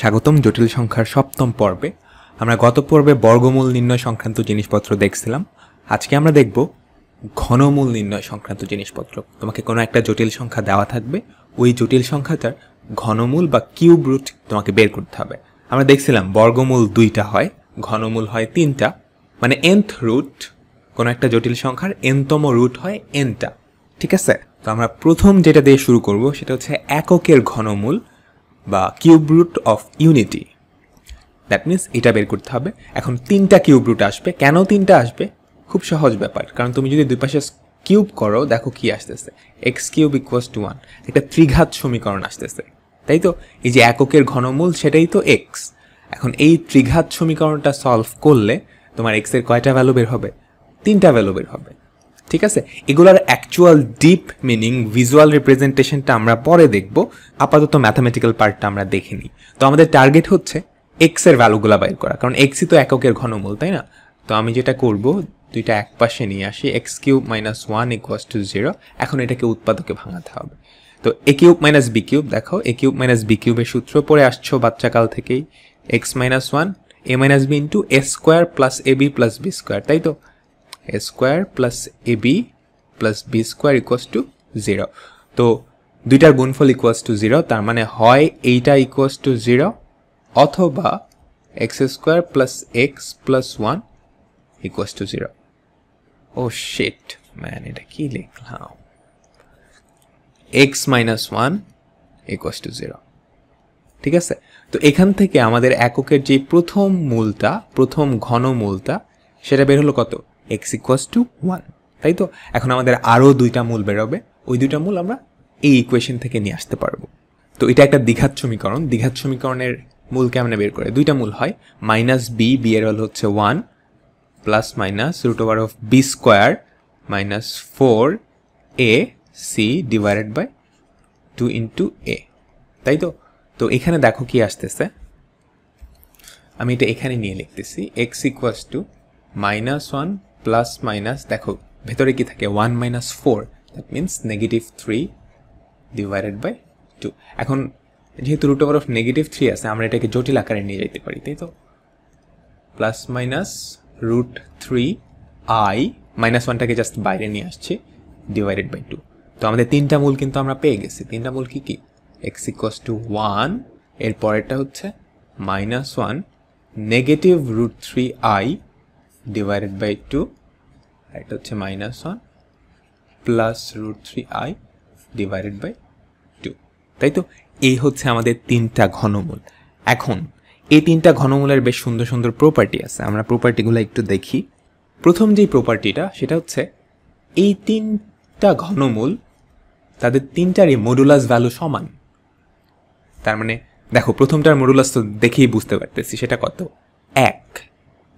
স্বাগতম জটিল সংখ্যার সপ্তম পর্বে আমরা গত পর্বে বর্গমূল নির্ণয় সংক্রান্ত জিনিসপত্র দেখছিলাম আজকে আমরা দেখব ঘনমূল নির্ণয় সংক্রান্ত জিনিসপত্র তোমাকে কোনো একটা জটিল সংখ্যা দেওয়া থাকবে ওই জটিল সংখ্যাটার ঘনমূল বা কিউব রুট তোমাকে বের করতে হবে আমরা দেখছিলাম বর্গমূল দুইটা হয় ঘনমূল হয় তিনটা মানে এনথ রুট কোনো একটা জটিল সংখ্যার এনতম রুট হয় এনটা ঠিক আছে তো আমরা প্রথম যেটা দিয়ে শুরু করব সেটা হচ্ছে এককের ঘনমূল বা cube root of unity that means এটা বের করতে হবে এখন তিনটা কিউব রুট আসবে কেন তিনটা আসবে খুব সহজ ব্যাপার কারণ তুমি যদি দুই পাশে কিউব করো দেখো কি আসতেছে x cube equals to one একটা ত্রিঘাত সমীকরণ আসতেছে তাই তো এই যে এককের ঘনমূল সেটাই তো এক্স এখন এই ত্রিঘাত সমীকরণটা সলভ করলে তোমার এক্সের কয়টা ভ্যালু বের হবে তিনটা ভ্যালু বের হবে ঠিক আছে এগুলার অ্যাকচুয়াল ডিপ মিনিং ভিজুয়াল রিপ্রেজেন্টেশনটা আমরা পরে দেখব আপাতত ম্যাথামেটিক্যাল পার্টটা আমরা দেখিনি তো আমাদের টার্গেট হচ্ছে এক্স এর ভ্যালুগুলো বাইর করা কারণ এক্সই তো এককের ঘনমূল তাই না তো আমি যেটা করব দুইটা এক পাশে নিয়ে আসি x cube minus one equals to zero এখন এটাকে উৎপাদকে ভাঙাতে হবে তো a cube minus b cube দেখো এ কিউব মাইনাস বি কিউবের সূত্র পরে আসছো বাচ্চাকাল থেকেই x minus one a minus b into a square plus a b plus b square তাই তো square plus a b plus b square equals to zero তো দুইটার গুণফল ইকুয়ালস টু জিরো তার মানে হয় এইটা ইকুয়ালস টু জিরো অথবা x square plus x plus one equals to zero oh shit man এটা কি লিখলাম x minus one equals to zero ঠিক আছে তো এখান থেকে আমাদের এককের যে প্রথম মূলটা প্রথম ঘন মূলটা সেটা বের হলো কত এক্স ইকুয়াস টু ওয়ান তাই তো এখন আমাদের আরও দুইটা মূল বেরোবে ওই দুইটা মূল আমরা এই ইকুয়েশন থেকে নিয়ে আসতে পারবো তো এটা একটা দীঘাত সমীকরণ দীঘাত সমীকরণের মূল কেমনে বের করে দুইটা মূল হয় মাইনাস বি বি এর হচ্ছে one plus minus root over of b square minus four a c divided by two into a তাই তো তো এখানে দেখো কি আসতেছে আমি এটা এখানে নিয়ে লিখতেছি x equals to minus one plus minus দেখো ভেতরে কি থাকে one minus four that means negative three divided by two এখন যেহেতু root over of negative three আছে আমরা এটাকে জটিল আকারে নিয়ে যেতে পারি তাই তো plus minus root three i minus ওয়ানটাকে জাস্ট বাইরে নিয়ে আসছে ডিভাইডেড বাই টু তো আমাদের তিনটা মূল কিন্তু আমরা পেয়ে গেছি তিনটা মূল কি কি এক্স ইকোয়াস টু ওয়ান এর পরেরটা হচ্ছে minus one negative root three i divided by two এটা হচ্ছে minus one plus root three i divided by two তাই তো এই হচ্ছে আমাদের তিনটা ঘনমূল এখন এই তিনটা ঘনমূলের বেশ সুন্দর সুন্দর প্রপার্টি আছে আমরা প্রপার্টিগুলো একটু দেখি প্রথম যেই প্রপার্টিটা সেটা হচ্ছে এই তিনটা ঘনমূল তাদের তিনটারই মডুলাস ভ্যালু সমান তার মানে দেখো প্রথমটার মডুলাস তো দেখেই বুঝতে পারতেছি সেটা কত এক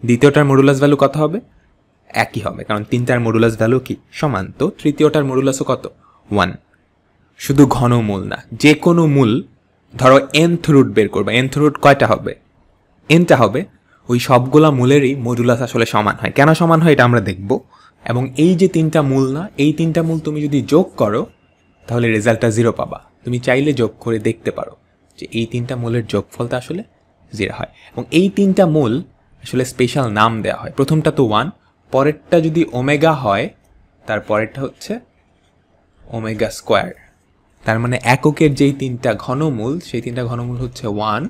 দ্বিতীয়টার মডুলাস ভ্যালু কত হবে একই হবে কারণ তিনটার মডুলাস ভ্যালু কি সমান তো তৃতীয়টার মডুলাসও কত ওয়ান শুধু ঘন মূল না যে কোনো মূল ধরো এনথ রুট বের করবে এনথ রুট কয়টা হবে এনটা হবে ওই সবগুলা মূলেরই মডুলাস আসলে সমান হয় কেন সমান হয় এটা আমরা দেখব এবং এই যে তিনটা মূল না এই তিনটা মূল তুমি যদি যোগ করো তাহলে রেজাল্টটা জিরো পাবা তুমি চাইলে যোগ করে দেখতে পারো যে এই তিনটা মূলের যোগফলটা আসলে জিরো হয় এবং এই তিনটা মূল আসলে স্পেশাল নাম দেওয়া হয় প্রথমটা তো ওয়ান পরেরটা যদি ওমেগা হয় তার পরেরটা হচ্ছে ওমেগা স্কোয়ার তার মানে এককের যেই তিনটা ঘনমূল সেই তিনটা ঘনমূল হচ্ছে ওয়ান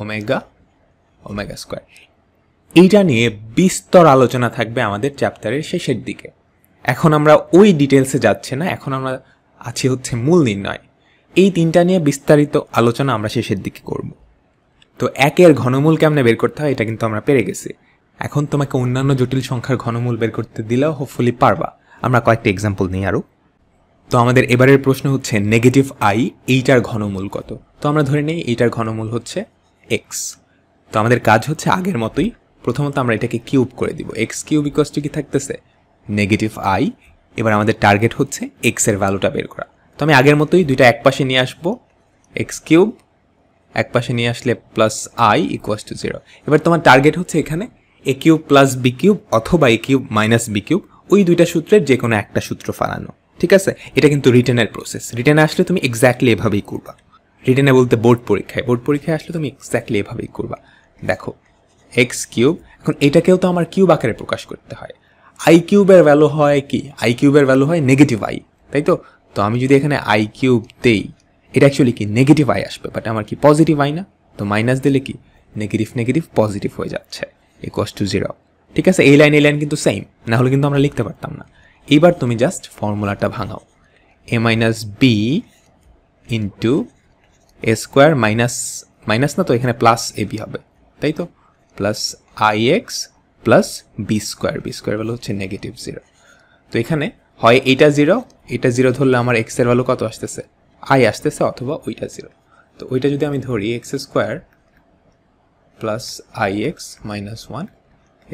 ওমেগা ওমেগা স্কোয়ার এইটা নিয়ে বিস্তর আলোচনা থাকবে আমাদের চ্যাপ্টারের শেষের দিকে এখন আমরা ওই ডিটেলসে যাচ্ছে না এখন আমরা আছি হচ্ছে মূল নির্ণয় এই তিনটা নিয়ে বিস্তারিত আলোচনা আমরা শেষের দিকে করবো তো একের ঘনমূল কেমনে বের করতে হয় এটা কিন্তু আমরা পেরে গেছি এখন তোমাকে অন্যান্য জটিল সংখ্যার ঘনমূল বের করতে দিলেও হোপফুলি পারবা আমরা কয়েকটা এক্সাম্পল নিই আরও তো আমাদের এবারের প্রশ্ন হচ্ছে নেগেটিভ আই এইটার ঘনমূল কত তো আমরা ধরে নিই এইটার ঘনমূল হচ্ছে এক্স তো আমাদের কাজ হচ্ছে আগের মতোই প্রথমত আমরা এটাকে কিউব করে দিব এক্স কিউব ইকোয়াস টু কি থাকতেছে নেগেটিভ আই এবার আমাদের টার্গেট হচ্ছে এক্সের ভ্যালুটা বের করা তো আমি আগের মতোই দুইটা এক পাশে নিয়ে আসবো এক্স কিউব এক পাশে নিয়ে আসলে plus i equals to zero এবার তোমার টার্গেট হচ্ছে এখানে a cube plus b cube অথবা a cube minus b cube ওই দুইটা সূত্রের যে কোনো একটা সূত্র ফালানো ঠিক আছে এটা কিন্তু রিটার্নের প্রসেস রিটার্নে আসলে তুমি এক্স্যাক্টলি এভাবেই করবা রিটার্নে বলতে বোর্ড পরীক্ষায় বোর্ড পরীক্ষায় আসলে তুমি এক্স্যাক্টলি এভাবেই করবা দেখো এক্স কিউব এখন এটাকেও তো আমার কিউব আকারে প্রকাশ করতে হয় আই কিউবের ভ্যালু হয় কি আই কিউবের ভ্যালু হয় নেগেটিভ আই তাই তো তো আমি যদি এখানে আই কিউব দেই এটা অ্যাকচুয়ালি কি নেগেটিভ আই আসবে বাট আমার কি পজিটিভ আই না তো মাইনাস দিলে কি নেগেটিভ নেগেটিভ পজিটিভ হয়ে যাচ্ছে ইকোয়াস টু জিরো ঠিক আছে এই লাইন এই লাইন কিন্তু সেম না হলে কিন্তু আমরা লিখতে পারতাম না এবার তুমি জাস্ট ফর্মুলাটা ভাঙাও a minus b into a square minus minus না তো এখানে প্লাস এ বি হবে তাই তো plus i x plus b square b square value হচ্ছে নেগেটিভ জিরো তো এখানে হয় এটা জিরো এটা জিরো ধরলে আমার এক্সের ভ্যালু কত আসতেছে আই আসতেছে অথবা ওইটা জিরো তো ওইটা যদি আমি ধরি x square plus i x minus one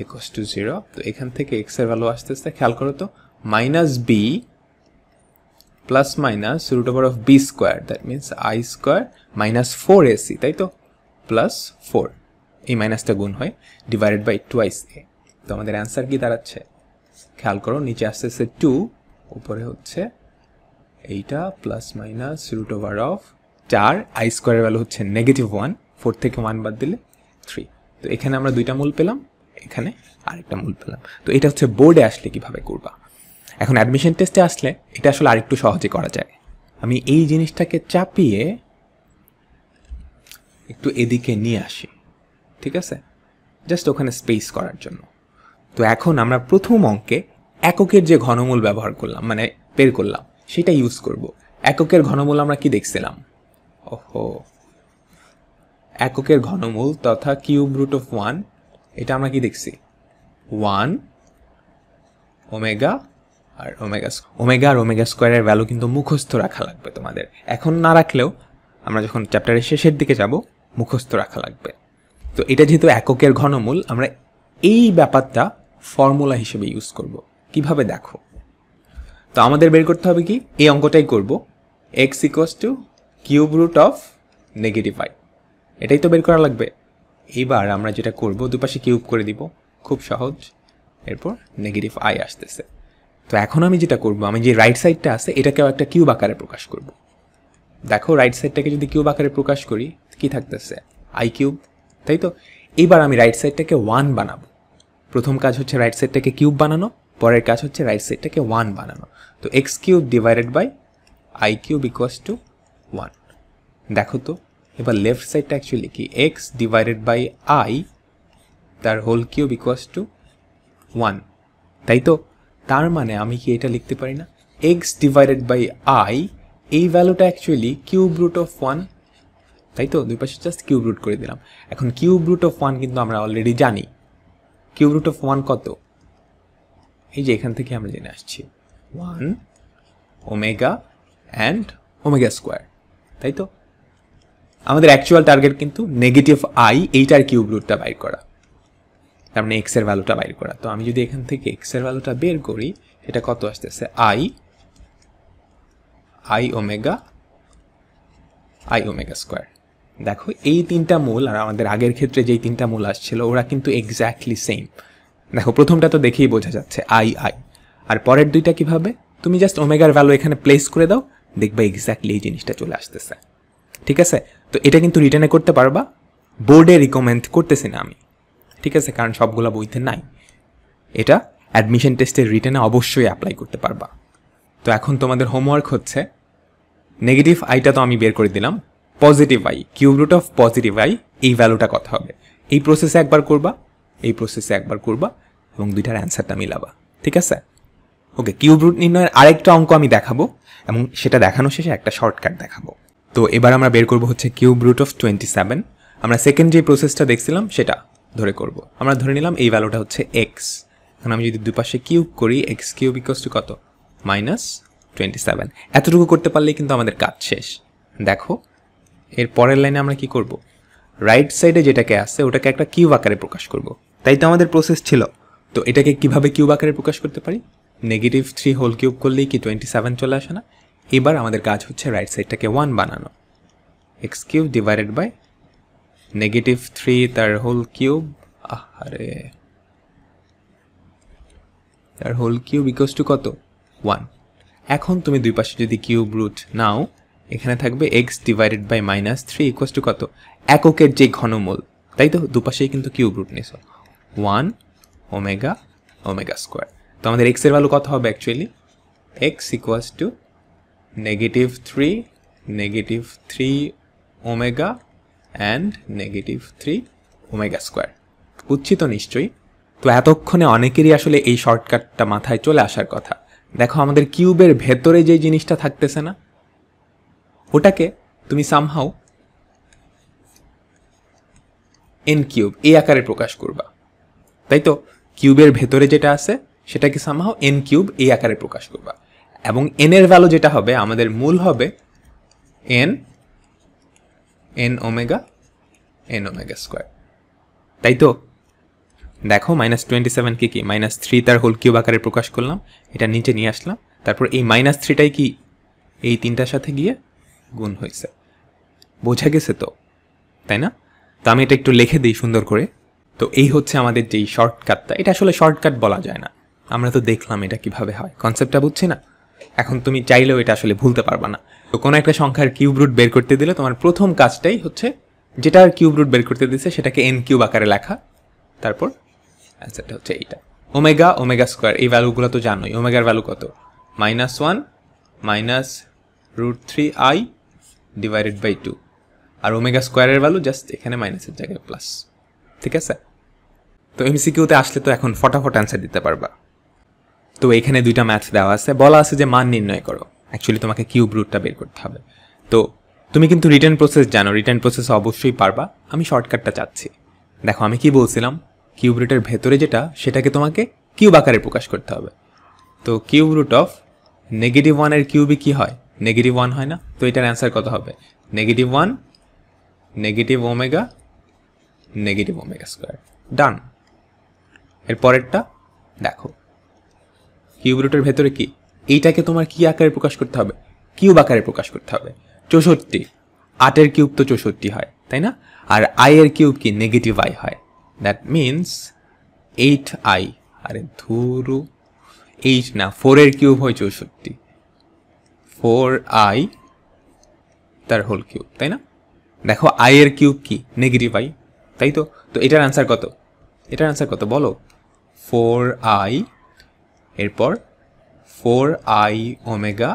equals to zero তো এখান থেকে এক্সের ভ্যালু আসতেছে খেয়াল করো তো minus b plus minus root over of b square that means i square minus four a c তাই তো প্লাস ফোর এই মাইনাসটা গুণ হয় ডিভাইডেড বাই টুয়াইস এ তো আমাদের অ্যান্সার কি দাঁড়াচ্ছে খেয়াল করো নিচে আসতেছে টু উপরে হচ্ছে এইটা plus minus root over of চার আই স্কোয়ারের ভ্যালু হচ্ছে নেগেটিভ ওয়ান ফোর থেকে ওয়ান বাদ দিলে থ্রি তো এখানে আমরা দুইটা মূল পেলাম এখানে আরেকটা মূল পেলাম তো এটা হচ্ছে বোর্ডে আসলে কিভাবে করবা এখন অ্যাডমিশন টেস্টে আসলে এটা আসলে আরেকটু সহজে করা যায় আমি এই জিনিসটাকে চাপিয়ে একটু এদিকে নিয়ে আসি ঠিক আছে জাস্ট ওখানে স্পেস করার জন্য তো এখন আমরা প্রথম অঙ্কে এককের যে ঘনমূল ব্যবহার করলাম মানে বের করলাম সেটা ইউজ করব এককের ঘনমূল আমরা কি দেখছিলাম ওহো এককের ঘনমূল তথা কিউব রুট অফ ওয়ান এটা আমরা কি দেখছি ওয়ান ওমেগা আর ওমেগা ওমেগা আর ওমেগা স্কোয়ারের ভ্যালু কিন্তু মুখস্থ রাখা লাগবে তোমাদের এখন না রাখলেও আমরা যখন চ্যাপ্টারের শেষের দিকে যাব মুখস্থ রাখা লাগবে তো এটা যেহেতু এককের ঘনমূল আমরা এই ব্যাপারটা ফর্মুলা হিসেবে ইউজ করব কিভাবে দেখো তো আমাদের বের করতে হবে কি এই অঙ্কটাই করব x equals to cube root of negative i এটাই তো বের করা লাগবে এবার আমরা যেটা করব দুপাশে কিউব করে দিব খুব সহজ এরপর নেগেটিভ আই আসতেছে তো এখন আমি যেটা করব আমি যে রাইট সাইডটা আছে এটাকেও একটা কিউব আকারে প্রকাশ করব দেখো রাইট সাইডটাকে যদি কিউব আকারে প্রকাশ করি কি থাকতেছে আই কিউব তাই তো এবার আমি রাইট সাইডটাকে ওয়ান বানাবো প্রথম কাজ হচ্ছে রাইট সাইডটাকে কিউব বানানো পরের কাজ হচ্ছে রাইট সাইডটাকে ওয়ান বানানো তো x cube divided by i cube equals to one দেখো তো এবার লেফট সাইডটা অ্যাকচুয়ালি কি এক্স ডিভাইডেড বাই আই তার whole cube equals to one তাই তো তার মানে আমি কি এটা লিখতে পারি না এক্স ডিভাইডেড বাই আই এই ভ্যালুটা actually cube root of one তাই তো দুই পাশে জাস্ট কিউব রুট করে দিলাম এখন কিউব রুট অফ ওয়ান কিন্তু আমরা অলরেডি জানি কিউব রুট অফ ওয়ান কত এই যে এখান থেকে আমরা জেনে আসছি one omega and omega square তাই তো আমাদের অ্যাকচুয়াল টার্গেট কিন্তু নেগেটিভ আই এইটার কিউব রুটটা বাইর করা তার মানে এক্সের ভ্যালুটা বাইর করা তো আমি যদি এখান থেকে এক্সের ভ্যালুটা বের করি সেটা কত আসতেছে i i omega i omega square দেখো এই তিনটা মূল আর আমাদের আগের ক্ষেত্রে যেই তিনটা মূল আসছিল ওরা কিন্তু এক্স্যাক্টলি সেম দেখো প্রথমটা তো দেখেই বোঝা যাচ্ছে আই আই আর পরের দুইটা কিভাবে তুমি জাস্ট ওমেগার ভ্যালু এখানে প্লেস করে দাও দেখবে এক্স্যাক্টলি এই জিনিসটা চলে আসতেছে ঠিক আছে তো এটা কিন্তু রিটার্নে করতে পারবা বোর্ডে রিকমেন্ড করতেছি না আমি ঠিক আছে কারণ সবগুলো বইতে নাই এটা অ্যাডমিশন টেস্টের রিটার্নে অবশ্যই অ্যাপ্লাই করতে পারবা তো এখন তোমাদের হোমওয়ার্ক হচ্ছে নেগেটিভ আইটা তো আমি বের করে দিলাম positive i cube root of positive i এই ভ্যালুটা কথা হবে এই প্রসেসে একবার করবা এই প্রসেসে একবার করবা এবং দুইটার অ্যান্সারটা মিলাবা ঠিক আছে ওকে কিউব রুট নির্ণয়ের আরেকটা অঙ্ক আমি দেখাবো এবং সেটা দেখানো শেষে একটা শর্টকাট দেখাবো তো এবার আমরা বের করব হচ্ছে cube root of twenty seven আমরা সেকেন্ড যে প্রসেসটা দেখছিলাম সেটা ধরে করব আমরা ধরে নিলাম এই ভ্যালুটা হচ্ছে এক্স এখন আমি যদি দুপাশে কিউব করি এক্স কিউব ইকস টু কত মাইনাস টোয়েন্টি সেভেন এতটুকু করতে পারলেই কিন্তু আমাদের কাজ শেষ দেখো এর পরের লাইনে আমরা কি করব রাইট সাইডে যেটাকে আছে ওটাকে একটা কিউব আকারে প্রকাশ করব তাই তো আমাদের প্রসেস ছিল তো এটাকে কিভাবে কিউব আকারে প্রকাশ করতে পারি নেগেটিভ থ্রি হোল কিউব করলেই কি টোয়েন্টি সেভেন চলে আসে না এবার আমাদের কাজ হচ্ছে রাইট সাইডটাকে ওয়ান বানানো x cube divided by negative three তার হোল কিউব আহারে তার হোল কিউব ইকোয়াস টু কত ওয়ান এখন তুমি দুই পাশে যদি কিউব রুট নাও এখানে থাকবে x divided by minus three equals to কত এককের যে ঘনমূল তাই তো দুপাশেই কিন্তু কিউব রুট নিস ওয়ান ওমেগা ওমেগা স্কোয়ার তো আমাদের এক্সের ভ্যালু কত হবে actually x equals to negative three negative three omega and negative three omega square বুঝছি তো নিশ্চয়ই তো এতক্ষণে অনেকেরই আসলে এই শর্টকাটটা মাথায় চলে আসার কথা দেখো আমাদের কিউবের ভেতরে যে জিনিসটা থাকতেছে না ওটাকে তুমি সামহাও এন কিউব এই আকারে প্রকাশ করবা তাই তো কিউবের ভেতরে যেটা আছে সেটাকে সামাহ এন কিউব এই আকারে প্রকাশ করবা এবং এন এর ভ্যালু যেটা হবে আমাদের মূল হবে n n omega n omega square তাই তো দেখো মাইনাস টোয়েন্টি সেভেনকে কি মাইনাস থ্রি তার হোল কিউব আকারে প্রকাশ করলাম এটা নিচে নিয়ে আসলাম তারপর এই মাইনাস থ্রিটাই কি এই তিনটার সাথে গিয়ে গুণ হয়েছে বোঝা গেছে তো তাই না তো আমি এটা একটু লিখে দিই সুন্দর করে তো এই হচ্ছে আমাদের যেই শর্টকাটটা এটা আসলে শর্টকাট বলা যায় না আমরা তো দেখলাম এটা কিভাবে হয় কনসেপ্টটা বুঝছি না এখন তুমি চাইলেও এটা আসলে ভুলতে পারবা না তো কোনো একটা সংখ্যার কিউব রুট বের করতে দিলে তোমার প্রথম কাজটাই হচ্ছে যেটা আর কিউব রুট বের করতে দিচ্ছে সেটাকে এন কিউব আকারে লেখা তারপর অ্যান্সারটা হচ্ছে এইটা ওমেগা ওমেগা স্কোয়ার এই ভ্যালুগুলো তো জানোই ওমেগার ভ্যালু কত minus one minus root three i divided by two আর ওমেগা স্কোয়ারের ভ্যালু জাস্ট এখানে মাইনাসের জায়গায় প্লাস ঠিক আছে তো কিউতে আসলে তো এখন ফটাফট অ্যান্সার দিতে পারবা তো এখানে দুইটা ম্যাথ দেওয়া আছে বলা আছে যে মান নির্ণয় করো অ্যাকচুয়ালি তোমাকে কিউব রুটটা বের করতে হবে তো তুমি কিন্তু রিটার্ন প্রসেস জানো রিটার্ন প্রসেস অবশ্যই পারবা আমি শর্টকাটটা চাচ্ছি দেখো আমি কি বলছিলাম কিউব রুটের ভেতরে যেটা সেটাকে তোমাকে কিউব আকারে প্রকাশ করতে হবে তো কিউব রুট অফ নেগেটিভ ওয়ানের কিউবই কী হয় নেগেটিভ ওয়ান হয় না তো এটার অ্যান্সার কত হবে negative one negative omega negative omega square done এর পরেরটা দেখো কিউব রুটের ভেতরে কি এইটাকে তোমার কি আকারে প্রকাশ করতে হবে কিউব আকারে প্রকাশ করতে হবে চৌষট্টি আটের কিউব তো চৌষট্টি হয় তাই না আর আই এর কিউব কি নেগেটিভ আই হয় দ্যাট মিনস এইট আই আরে ধুরু এইট না ফোরের কিউব হয় চৌষট্টি ফোর আই তার হোল কিউব তাই না দেখো আই এর কিউব কি নেগেটিভ আই তাই তো তো এটার অ্যান্সার কত এটার অ্যান্সার কত বলো ফোর আই এরপর ফোর আই ওমেগা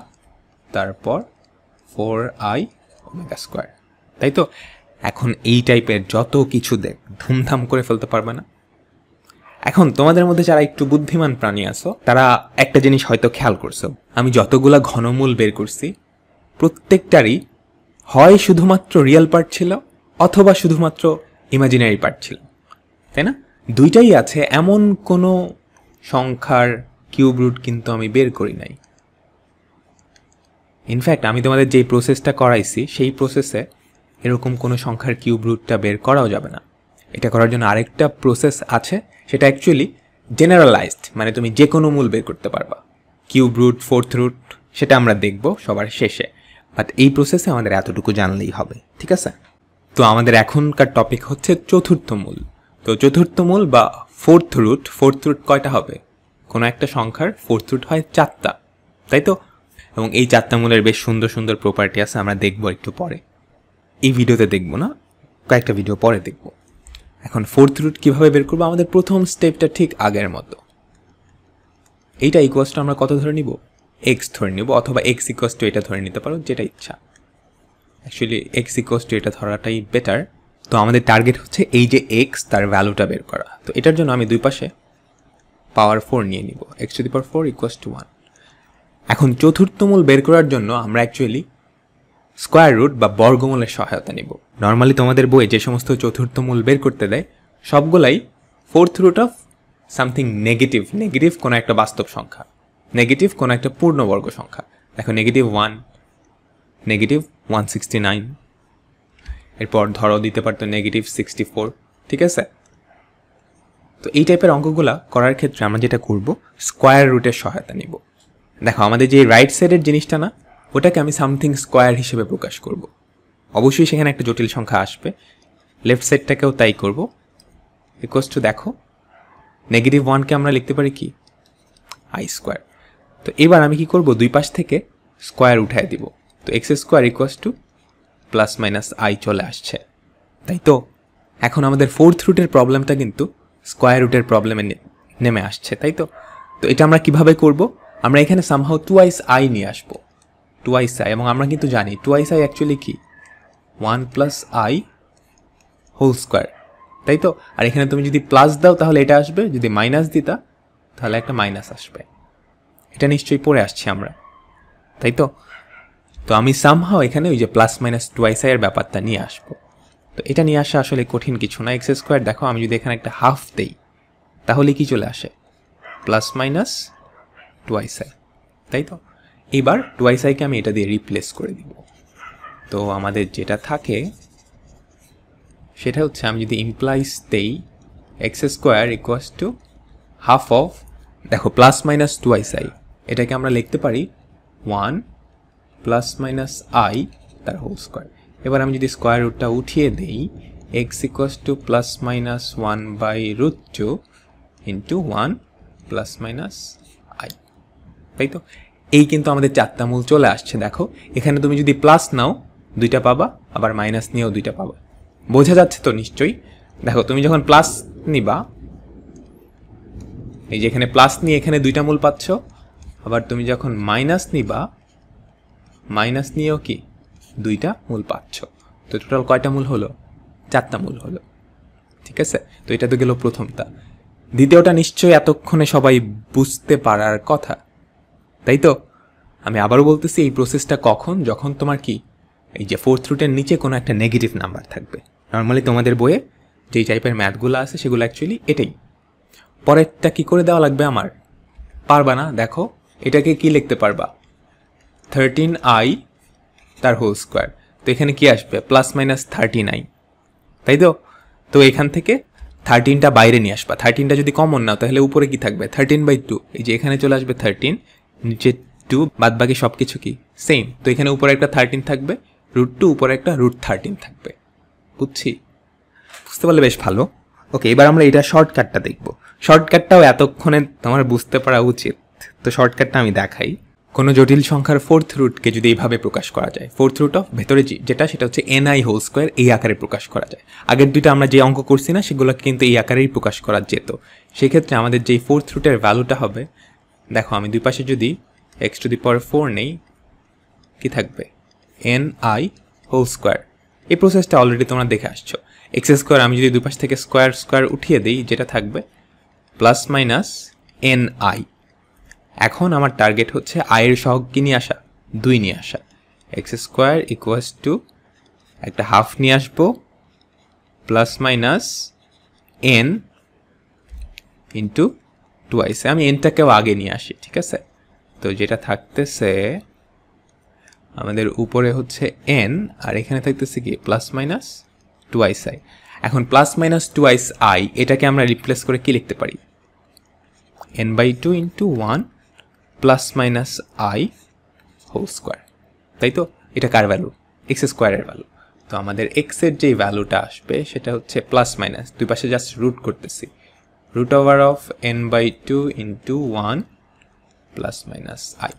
তারপর ফোর আই ওমেগা স্কোয়ার তাই তো এখন এই টাইপের যত কিছু দেখ ধুমধাম করে ফেলতে পারবে না এখন তোমাদের মধ্যে যারা একটু বুদ্ধিমান প্রাণী আছো তারা একটা জিনিস হয়তো খেয়াল করছো আমি যতগুলা ঘনমূল বের করছি প্রত্যেকটারই হয় শুধুমাত্র রিয়েল পার্ট ছিল অথবা শুধুমাত্র ইমাজিনারি পার্ট ছিল তাই না দুইটাই আছে এমন কোনো সংখ্যার কিউব রুট কিন্তু আমি বের করি নাই ইনফ্যাক্ট আমি তোমাদের যেই প্রসেসটা করাইছি সেই প্রসেসে এরকম কোনো সংখ্যার কিউব রুটটা বের করাও যাবে না এটা করার জন্য আরেকটা প্রসেস আছে সেটা অ্যাকচুয়ালি জেনারেলাইজড মানে তুমি যে কোনো মূল বের করতে পারবা কিউব রুট ফোর্থ রুট সেটা আমরা দেখব সবার শেষে বাট এই প্রসেসে আমাদের এতটুকু জানলেই হবে ঠিক আছে তো আমাদের এখনকার টপিক হচ্ছে চতুর্থ মূল তো চতুর্থ মূল বা ফোর্থ রুট ফোর্থ রুট কয়টা হবে কোনো একটা সংখ্যার ফোর্থ রুট হয় চারটা তাই তো এবং এই চারটা মূলের বেশ সুন্দর সুন্দর প্রপার্টি আছে আমরা দেখব একটু পরে এই ভিডিওতে দেখব না কয়েকটা ভিডিও পরে দেখব এখন ফোর্থ রুট কীভাবে বের করবো আমাদের প্রথম স্টেপটা ঠিক আগের মতো এইটা ইকোয়াসটা আমরা কত ধরে নিব এক্স ধরে নিব অথবা এক্স ইকোয়াস টু এটা ধরে নিতে পারো যেটা ইচ্ছা অ্যাকচুয়ালি এক্স ইকোস টু এটা ধরাটাই বেটার তো আমাদের টার্গেট হচ্ছে এই যে এক্স তার ভ্যালুটা বের করা তো এটার জন্য আমি দুই পাশে পাওয়ার ফোর নিয়ে নিব x to the power four equals to one এখন চতুর্থ মূল বের করার জন্য আমরা অ্যাকচুয়ালি স্কোয়ার রুট বা বর্গমূলের সহায়তা নিব নর্মালি তোমাদের বইয়ে যে সমস্ত চতুর্থ মূল বের করতে দেয় সবগুলাই fourth root of something negative negative কোনো একটা বাস্তব সংখ্যা নেগেটিভ কোনো একটা পূর্ণবর্গ সংখ্যা দেখো negative one negative one sixty nine এরপর ধরো দিতে পারতো নেগেটিভ সিক্সটি ফোর ঠিক আছে তো এই টাইপের অঙ্কগুলো করার ক্ষেত্রে আমরা যেটা করব স্কোয়ার রুটের সহায়তা নিব দেখো আমাদের যে রাইট সাইডের জিনিসটা না ওটাকে আমি সামথিং স্কোয়ার হিসেবে প্রকাশ করব। অবশ্যই সেখানে একটা জটিল সংখ্যা আসবে লেফট সাইডটাকেও তাই করব রিকোয়েস্ট টু দেখো নেগেটিভ ওয়ানকে আমরা লিখতে পারি কি আই স্কোয়ার তো এবার আমি কি করব দুই পাশ থেকে স্কোয়ার উঠায় দিব তো x square equals to plus minus i চলে আসছে তাই তো এখন আমাদের ফোর্থ রুটের প্রবলেমটা কিন্তু স্কোয়ার রুটের প্রবলেমে নেমে আসছে তাই তো তো এটা আমরা কিভাবে করব আমরা এখানে সামহাও টুয়াইস আই নিয়ে আসবো টুয়াইস আই এবং আমরা কিন্তু জানি টু টুয়াইস আই অ্যাকচুয়ালি কি one plus i whole square তাই তো আর এখানে তুমি যদি প্লাস দাও তাহলে এটা আসবে যদি মাইনাস দিতা তাহলে একটা মাইনাস আসবে এটা নিশ্চয়ই পরে আসছি আমরা তাই তো তো আমি সামহাও এখানে ওই যে প্লাস মাইনাস টুয়াইস আইয়ের ব্যাপারটা নিয়ে আসবো তো এটা নিয়ে আসা আসলে কঠিন কিছু না এক্স স্কোয়ার দেখো আমি যদি এখানে একটা হাফ দেই তাহলে কি চলে আসে প্লাস মাইনাস টুয়াইস আই তাই তো এবার টুয়াইস আইকে আমি এটা দিয়ে রিপ্লেস করে দিব তো আমাদের যেটা থাকে সেটা হচ্ছে আমি যদি ইমপ্লাইস দেই x square equals to half of দেখো প্লাস মাইনাস টুয়াইস আই এটাকে আমরা লিখতে পারি ওয়ান প্লাস মাইনাস আই তার হোল স্কোয়ার এবার আমি যদি স্কোয়ার রুটটা উঠিয়ে দিই x equals to plus minus one by root two into one plus minus i তাই তো এই কিন্তু আমাদের চারটা মূল চলে আসছে দেখো এখানে তুমি যদি প্লাস নাও দুইটা পাবা আবার মাইনাস নিয়েও দুইটা পাবা বোঝা যাচ্ছে তো নিশ্চয়ই দেখো তুমি যখন প্লাস নিবা এই যে এখানে প্লাস নিয়ে এখানে দুইটা মূল পাচ্ছ আবার তুমি যখন মাইনাস নিবা মাইনাস নিয়েও কি দুইটা মূল পাচ্ছ তো টোটাল কয়টা মূল হলো চারটা মূল হলো ঠিক আছে তো এটা তো গেল প্রথমটা দ্বিতীয়টা নিশ্চয়ই এতক্ষণে সবাই বুঝতে পারার কথা তাই তো আমি আবারও বলতেছি এই প্রসেসটা কখন যখন তোমার কি এই যে ফোর্থ রুটের নিচে কোনো একটা নেগেটিভ নাম্বার থাকবে নর্মালি তোমাদের বইয়ে যেই টাইপের ম্যাথগুলো আছে সেগুলো অ্যাকচুয়ালি এটাই পরেরটা কি করে দেওয়া লাগবে আমার পারবা না দেখো এটাকে কি লিখতে পারবা থার্টিন আই তার হোল স্কোয়ার তো এখানে কি আসবে প্লাস মাইনাস থার্টিন আই তাই তো তো এখান থেকে থার্টিনটা বাইরে নিয়ে আসবা থার্টিনটা যদি কমন নাও তাহলে উপরে কি থাকবে থার্টিন বাই টু এই যে এখানে চলে আসবে থার্টিন নিচে টু বাদ বাকি সব কিছু কি সেম তো এখানে উপরে একটা থার্টিন থাকবে রুট টু উপরে একটা রুট থার্টিন থাকবে বুঝছি বুঝতে পারলে বেশ ভালো ওকে এবার আমরা এটা শর্টকাটটা দেখব শর্টকাটটাও এতক্ষণে তোমার বুঝতে পারা উচিত তো শর্টকাটটা আমি দেখাই কোনো জটিল সংখ্যার ফোর্থ রুটকে যদি এইভাবে প্রকাশ করা যায় ফোর্থ রুট অফ ভেতরে যেটা সেটা হচ্ছে এনআই হোল স্কোয়ার এই আকারে প্রকাশ করা যায় আগের দুইটা আমরা যে অঙ্ক করছি না সেগুলোকে কিন্তু এই আকারেই প্রকাশ করা যেত সেক্ষেত্রে আমাদের যেই ফোর্থ রুটের ভ্যালুটা হবে দেখো আমি দুই পাশে যদি x to the power four নেই কি থাকবে এন আই হোল স্কোয়ার এই প্রসেসটা অলরেডি তোমরা দেখে আসছো এক্স স্কোয়ার আমি যদি দুপাশ থেকে স্কোয়ার স্কোয়ার উঠিয়ে দিই যেটা থাকবে প্লাস মাইনাস এন আই এখন আমার টার্গেট হচ্ছে আয়ের সহগ কি নিয়ে আসা দুই নিয়ে আসা এক্স স্কোয়ার ইকুয়াস টু একটা হাফ নিয়ে আসবো প্লাস মাইনাস এন ইন্টু টুয়াইসে আমি এনটাকেও আগে নিয়ে আসি ঠিক আছে তো যেটা থাকতেছে আমাদের উপরে হচ্ছে এন আর এখানে থাকতেছে কি প্লাস মাইনাস টুয়াইস আই এখন প্লাস মাইনাস টুয়াইস আই এটাকে আমরা রিপ্লেস করে কি লিখতে পারি n by two into one plus minus i whole square তাই তো এটা কার ভ্যালু এক্স স্কোয়ারের ভ্যালু তো আমাদের এক্সের যে ভ্যালুটা আসবে সেটা হচ্ছে প্লাস মাইনাস দুই পাশে জাস্ট রুট করতেছি root over of n by two into one plus minus i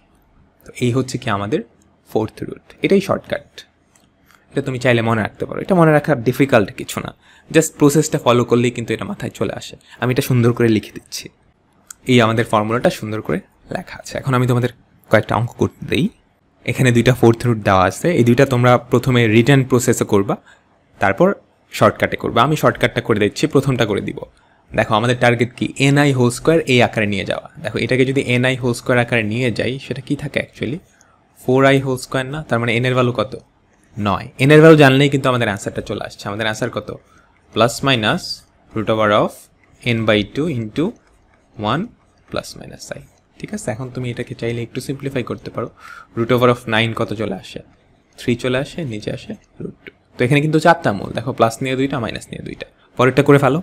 তো এই হচ্ছে কি আমাদের ফোর্থ রুট এটাই শর্টকাট এটা তুমি চাইলে মনে রাখতে পারো এটা মনে রাখা ডিফিকাল্ট কিছু না জাস্ট প্রসেসটা ফলো করলেই কিন্তু এটা মাথায় চলে আসে আমি এটা সুন্দর করে লিখে দিচ্ছি এই আমাদের ফর্মুলাটা সুন্দর করে লেখা আছে এখন আমি তোমাদের কয়েকটা অঙ্ক করতে দিই এখানে দুইটা ফোর্থ রুট দেওয়া আছে এই দুইটা তোমরা প্রথমে রিটার্ন প্রসেসে করবা তারপর শর্টকাটে করবা আমি শর্টকাটটা করে দিচ্ছি প্রথমটা করে দিব দেখো আমাদের টার্গেট কি এনআই হোল স্কোয়ার এই আকারে নিয়ে যাওয়া দেখো এটাকে যদি এনআই হোল স্কোয়ার আকারে নিয়ে যাই সেটা কি থাকে actually four i whole square না তার মানে এনের ভ্যালু কত নয় এনের ভ্যালু জানলেই কিন্তু আমাদের অ্যান্সারটা চলে আসছে আমাদের অ্যান্সার কত plus minus root over of n by two into one plus minus i ঠিক আছে এখন তুমি এটাকে চাইলে একটু সিম্পলিফাই করতে পারো রুট ওভার অফ নাইন কত চলে আসে থ্রি চলে আসে নিচে আসে রুট তো এখানে কিন্তু চারটা মূল দেখো প্লাস নিয়ে দুইটা মাইনাস নিয়ে দুইটা পরেরটা করে ফেলো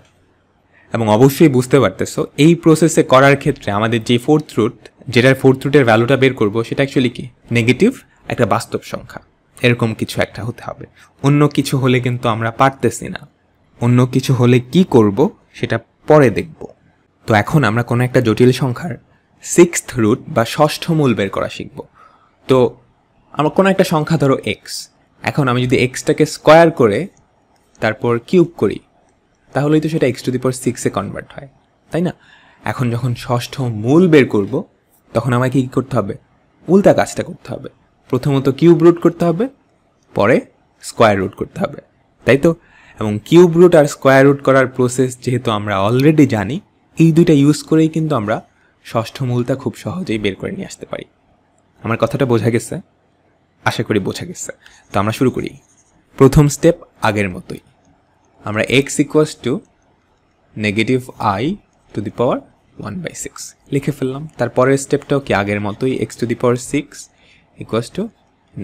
এবং অবশ্যই বুঝতে পারতেছো এই প্রসেসে করার ক্ষেত্রে আমাদের যে ফোর্থ রুট যেটার ফোর্থ রুটের ভ্যালুটা বের করবো সেটা অ্যাকচুয়ালি কি নেগেটিভ একটা বাস্তব সংখ্যা এরকম কিছু একটা হতে হবে অন্য কিছু হলে কিন্তু আমরা পারতেছি না অন্য কিছু হলে কি করব সেটা পরে দেখব তো এখন আমরা কোনো একটা জটিল সংখ্যার সিক্সথ রুট বা ষষ্ঠ মূল বের করা শিখব তো আমার কোনো একটা সংখ্যা ধরো এক্স এখন আমি যদি এক্সটাকে স্কোয়ার করে তারপর কিউব করি তাহলেই তো সেটা এক্স টু দি পর সিক্সে কনভার্ট হয় তাই না এখন যখন ষষ্ঠ মূল বের করব তখন আমাকে কী করতে হবে উল্টা কাজটা করতে হবে প্রথমত কিউব রুট করতে হবে পরে স্কোয়ার রুট করতে হবে তাই তো এবং কিউব রুট আর স্কোয়ার রুট করার প্রসেস যেহেতু আমরা অলরেডি জানি এই দুইটা ইউজ করেই কিন্তু আমরা ষষ্ঠ মূলটা খুব সহজেই বের করে নিয়ে আসতে পারি আমার কথাটা বোঝা গেছে আশা করি বোঝা গেছে তো আমরা শুরু করি প্রথম স্টেপ আগের মতোই আমরা x equals to negative i to the power one by six লিখে ফেললাম তারপরের স্টেপটাও কি আগের মতোই x to the power six equals to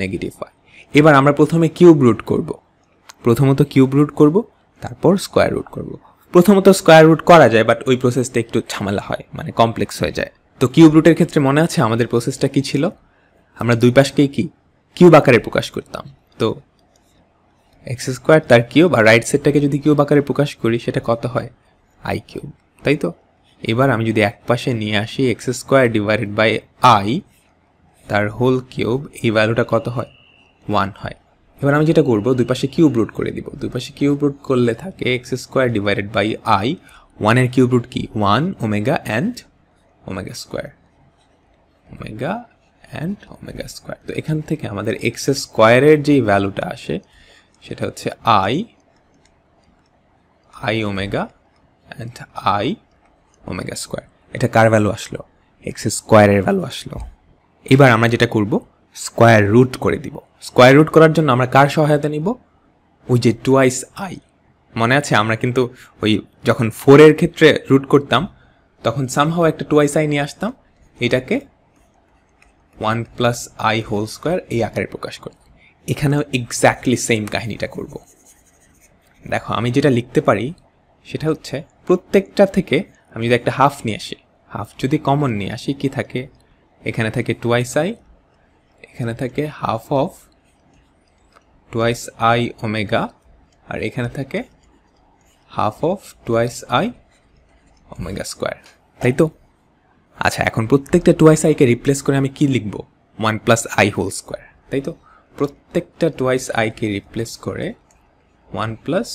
negative i এবার আমরা প্রথমে কিউব রুট করব প্রথমত কিউব রুট করব তারপর স্কোয়ার রুট করব প্রথমত স্কোয়ার রুট করা যায় বাট ওই প্রসেসটা একটু ঝামেলা হয় মানে কমপ্লেক্স হয়ে যায় তো কিউব রুটের ক্ষেত্রে মনে আছে আমাদের প্রসেসটা কি ছিল আমরা দুই পাশকেই কি কিউব আকারে প্রকাশ করতাম তো এক্স স্কোয়ার তার কিউব আর রাইট সেটটাকে যদি কিউব আকারে প্রকাশ করি সেটা কত হয় আই কিউব তাই তো এবার আমি যদি এক পাশে নিয়ে আসি x square divided by i তার হোল কিউব এই ভ্যালুটা কত হয় ওয়ান হয় এবার আমি যেটা করবো দুই পাশে কিউব রুট করে দিব দুই পাশে কিউব রুট করলে থাকে x square divided by i ওয়ানের কিউব রুট কি one omega and omega square omega and omega square তো এখান থেকে আমাদের এক্স স্কোয়ারের যেই ভ্যালুটা আসে সেটা হচ্ছে i i omega and i omega square এটা কার ভ্যালু আসলো এক্স স্কোয়ারের ভ্যালু আসলো এবার আমরা যেটা করব স্কোয়ার রুট করে দিব স্কোয়ার রুট করার জন্য আমরা কার সহায়তা নিব ওই যে টুয়াইস আই মনে আছে আমরা কিন্তু ওই যখন ফোরের ক্ষেত্রে রুট করতাম তখন সামহাও একটা টুয়াইস আই নিয়ে আসতাম এটাকে one plus i whole square এই আকারে প্রকাশ করি এখানেও এক্স্যাক্টলি সেম কাহিনীটা করব দেখো আমি যেটা লিখতে পারি সেটা হচ্ছে প্রত্যেকটা থেকে আমি যদি একটা হাফ নিয়ে আসি হাফ যদি কমন নিয়ে আসি কি থাকে এখানে থাকে টুয়াইস আই এখানে থাকে half of twice i omega আর এখানে থাকে half of twice i omega square তাই তো আচ্ছা এখন প্রত্যেকটা টোয়াইস আইকে রিপ্লেস করে আমি কি লিখব one plus i whole square তাই তো প্রত্যেকটা টোয়াইস আইকে রিপ্লেস করে ওয়ান প্লাস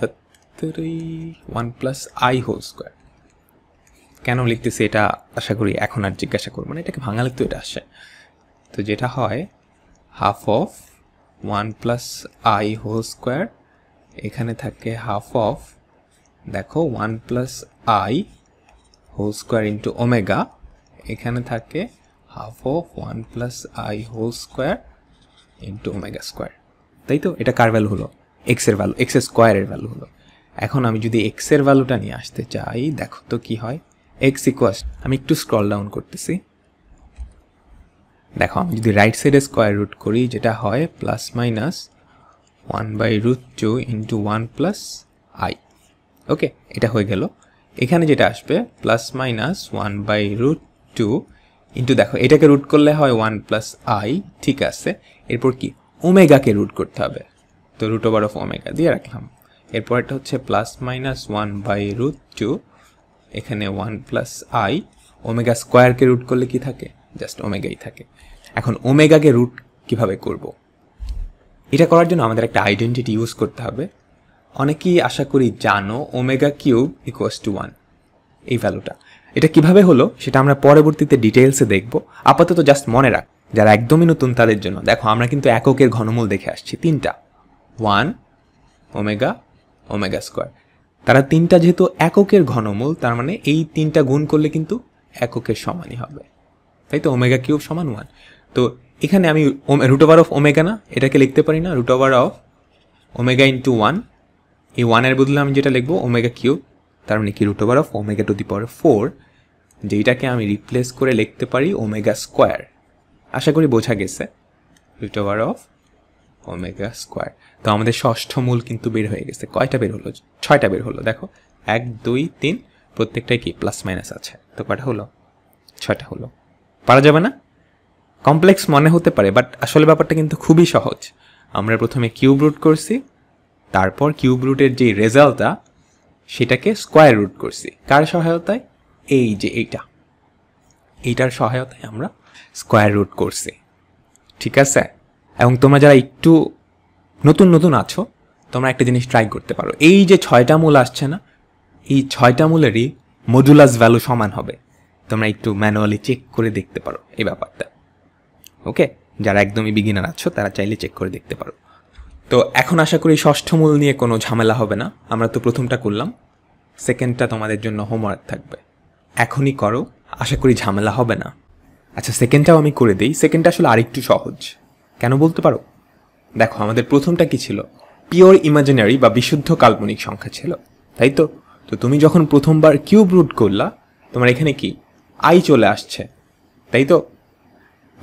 দ্রি one plus i whole square কেন লিখতেছি এটা আশা করি এখন আর জিজ্ঞাসা করবো না এটাকে ভাঙালে তো এটা আসে তো যেটা হয় half of one plus i whole square এখানে থাকে হাফ অফ দেখো one plus i whole square into omega এখানে থাকে half of one plus i whole square into omega square তাই তো এটা কার ভ্যালু হলো এক্সের ভ্যালু এক্সের স্কোয়ারের ভ্যালু হলো এখন আমি যদি এক্সের ভ্যালুটা নিয়ে আসতে চাই দেখো তো কি হয় এক্স ইকুয়াস আমি একটু স্ক্রল ডাউন করতেছি দেখো আমি যদি রাইট সাইডে স্কোয়ার রুট করি যেটা হয় plus minus one by root two into one plus i okay এটা হয়ে গেল এখানে যেটা আসবে plus minus one by root two into দেখো এটাকে রুট করলে হয় ওয়ান প্লাস আই ঠিক আছে এরপর কি ওমেগাকে রুট করতে হবে তো রুট ওভার অফ ওমেগা দিয়ে রাখলাম এরপর এটা হচ্ছে plus minus one by root two এখানে ওয়ান প্লাস আই ওমেগা স্কোয়ারকে রুট করলে কি থাকে জাস্ট ওমেগাই থাকে এখন ওমেগাকে রুট কিভাবে করব। এটা করার জন্য আমাদের একটা আইডেন্টিটি ইউজ করতে হবে অনেকেই আশা করি জানো omega cube equals to one এই ভ্যালুটা এটা কিভাবে হলো সেটা আমরা পরবর্তীতে ডিটেলসে দেখব আপাতত জাস্ট মনে রাখ যারা একদমই নতুন তাদের জন্য দেখো আমরা কিন্তু এককের ঘনমূল দেখে আসছি তিনটা ওয়ান ওমেগা ওমেগা স্কোয়ার তারা তিনটা যেহেতু এককের ঘনমূল তার মানে এই তিনটা গুণ করলে কিন্তু এককের সমানই হবে তাই তো ওমেগা কিউব সমান ওয়ান তো এখানে আমি রুট ওভার অফ ওমেগা না এটাকে লিখতে পারি না root over of omega into one এই ওয়ানের বদলে আমি যেটা লিখবো ওমেগা কিউব তার মানে কি root over of omega to the power four যেইটাকে আমি রিপ্লেস করে লিখতে পারি ওমেগা স্কোয়ার আশা করি বোঝা গেছে root over of omega square তো আমাদের ষষ্ঠ মূল কিন্তু বের হয়ে গেছে কয়টা বের হলো ছয়টা বের হলো দেখো এক দুই তিন প্রত্যেকটাই কি প্লাস মাইনাস আছে তো কটা হলো ছয়টা হলো পারা যাবে না কমপ্লেক্স মনে হতে পারে বাট আসলে ব্যাপারটা কিন্তু খুবই সহজ আমরা প্রথমে কিউব রুট করছি তারপর কিউব রুটের যে রেজাল্টটা সেটাকে স্কোয়ার রুট করছি কার সহায়তায় এই যে এইটা এইটার সহায়তায় আমরা স্কোয়ার রুট করছি ঠিক আছে এবং তোমরা যারা একটু নতুন নতুন আছো তোমরা একটা জিনিস ট্রাই করতে পারো এই যে ছয়টা মূল আসছে না এই ছয়টা মূলেরই মডুলাস ভ্যালু সমান হবে তোমরা একটু ম্যানুয়ালি চেক করে দেখতে পারো এই ব্যাপারটা ওকে যারা একদমই বিগিনার আছো তারা চাইলে চেক করে দেখতে পারো তো এখন আশা করি ষষ্ঠ মূল নিয়ে কোনো ঝামেলা হবে না আমরা তো প্রথমটা করলাম সেকেন্ডটা তোমাদের জন্য হোমওয়ার্ক থাকবে এখনই করো আশা করি ঝামেলা হবে না আচ্ছা সেকেন্ডটাও আমি করে দিই সেকেন্ডটা আসলে আরেকটু সহজ কেন বলতে পারো দেখো আমাদের প্রথমটা কি ছিল পিওর ইমাজিনারি বা বিশুদ্ধ কাল্পনিক সংখ্যা ছিল তাই তো তো তুমি যখন প্রথমবার কিউব রুট করলা তোমার এখানে কি আই চলে আসছে তাই তো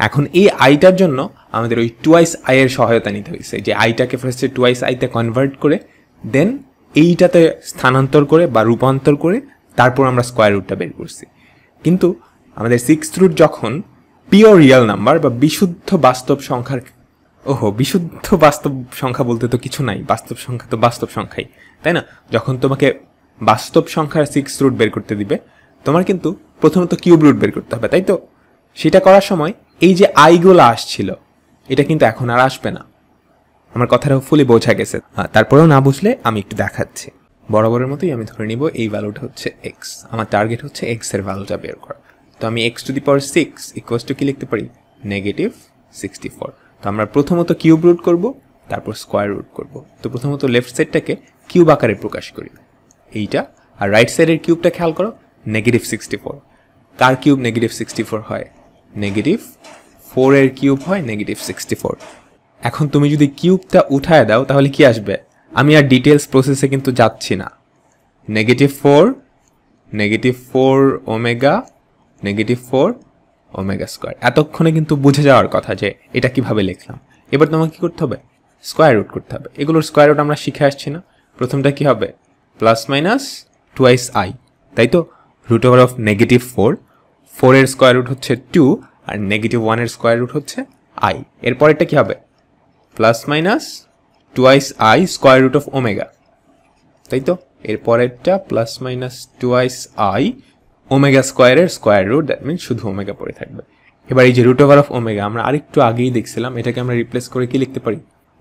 এখন এই আইটার জন্য আমাদের ওই টুয়াইস আইয়ের সহায়তা নিতে হয়েছে যে আইটাকে ফার্স্টে টুয়াইস আইতে কনভার্ট করে দেন এইটাতে স্থানান্তর করে বা রূপান্তর করে তারপর আমরা স্কোয়ার রুটটা বের করছি কিন্তু আমাদের সিক্স রুট যখন পিওর রিয়াল নাম্বার বা বিশুদ্ধ বাস্তব সংখ্যার ওহো বিশুদ্ধ বাস্তব সংখ্যা বলতে তো কিছু নাই বাস্তব সংখ্যা তো বাস্তব সংখ্যাই তাই না যখন তোমাকে বাস্তব সংখ্যার সিক্স রুট বের করতে দিবে তোমার কিন্তু প্রথমত কিউব রুট বের করতে হবে তাই তো সেটা করার সময় এই যে আইগুলো আসছিল এটা কিন্তু এখন আর আসবে না আমার কথাটা ফুলি বোঝা গেছে হ্যাঁ, তারপরেও না বুঝলে আমি একটু দেখাচ্ছি বরাবরের মতোই আমি ধরে নিব এই ভ্যালুটা হচ্ছে এক্স আমার টার্গেট হচ্ছে এক্স এর ভ্যালুটা বের করা তো আমি x to the power six equals to কি লিখতে পারি নেগেটিভ সিক্সটি ফোর তো আমরা প্রথমত কিউব রুট করব তারপর স্কোয়ার রুট করব তো প্রথমত লেফট সাইডটাকে কিউব আকারে প্রকাশ করি এইটা আর রাইট সাইডের কিউবটা খেয়াল করো নেগেটিভ সিক্সটি ফোর কার কিউব নেগেটিভ সিক্সটি ফোর হয় নেগেটিভ ফোর এর কিউব হয় নেগেটিভ সিক্সটি ফোর এখন তুমি যদি কিউবটা উঠায় দাও তাহলে কি আসবে আমি আর ডিটেলস প্রসেসে কিন্তু যাচ্ছি না negative four negative four omega negative four omega square এতক্ষণে কিন্তু বুঝে যাওয়ার কথা যে এটা কিভাবে লিখলাম এবার তোমাকে কী করতে হবে স্কোয়ার রুট করতে হবে এগুলোর স্কোয়ার রুট আমরা শিখে আসছি না প্রথমটা কি হবে প্লাস মাইনাস টুয়াইস আই তাই তো root over of negative four এর স্কোয়ার রুট হচ্ছে টু আর নেগেটিভ ওয়ানের স্কোয়ার রুট হচ্ছে আই এরপরেরটা কী হবে plus minus twice i square root of omega তাই তো এরপরেরটা plus minus twice i omega স্কোয়ারের স্কোয়ার রুট দ্যাট মিন শুধু ওমেগা পড়ে থাকবে এবার এই যে রুট ওভার অফ ওমেগা আমরা আরেকটু আগেই দেখছিলাম এটাকে আমরা রিপ্লেস করে কি লিখতে পারি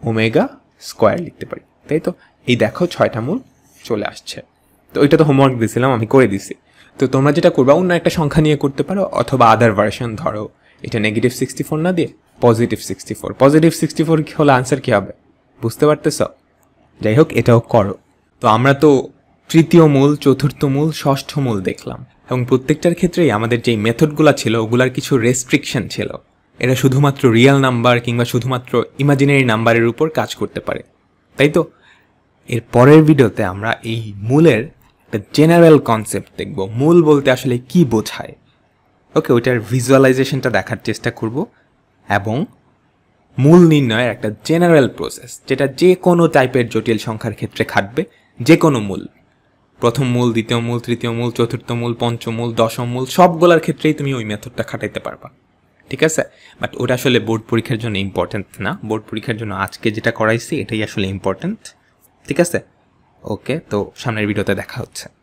ওমেগা স্কোয়ার লিখতে পারি তাই তো এই দেখো ছয়টা মূল চলে আসছে তো এটা তো হোমওয়ার্ক দিছিলাম আমি করে দিছি তো তোমরা যেটা করবা অন্য একটা সংখ্যা নিয়ে করতে পারো অথবা আদার ভার্সন ধরো এটা নেগেটিভ সিক্সটি ফোর না দিয়ে positive sixty four positive sixty four হলে আনসার কী হবে বুঝতে পারতেছ যাই হোক এটাও করো তো আমরা তো তৃতীয় মূল চতুর্থ মূল ষষ্ঠ মূল দেখলাম এবং প্রত্যেকটার ক্ষেত্রেই আমাদের যেই মেথডগুলো ছিল ওগুলার কিছু রেস্ট্রিকশন ছিল এরা শুধুমাত্র রিয়াল নাম্বার কিংবা শুধুমাত্র ইমাজিনারি নাম্বারের উপর কাজ করতে পারে তাই তো এর পরের ভিডিওতে আমরা এই মূলের একটা জেনারেল কনসেপ্ট দেখব মূল বলতে আসলে কি বোঝায় ওকে ওইটার ভিজুয়ালাইজেশনটা দেখার চেষ্টা করব এবং মূল নির্ণয়ের একটা জেনারেল প্রসেস যেটা যে কোনো টাইপের জটিল সংখ্যার ক্ষেত্রে খাটবে যে কোনো মূল প্রথম মূল দ্বিতীয় মূল তৃতীয় মূল চতুর্থ মূল পঞ্চম মূল দশম মূল সবগুলোর ক্ষেত্রেই তুমি ওই মেথডটা খাটাইতে পারবা ঠিক আছে বাট ওটা আসলে বোর্ড পরীক্ষার জন্য ইম্পর্ট্যান্ট না বোর্ড পরীক্ষার জন্য আজকে যেটা করাইছি এটাই আসলে ইম্পর্ট্যান্ট ঠিক আছে ওকে তো সামনের ভিডিওতে দেখা হচ্ছে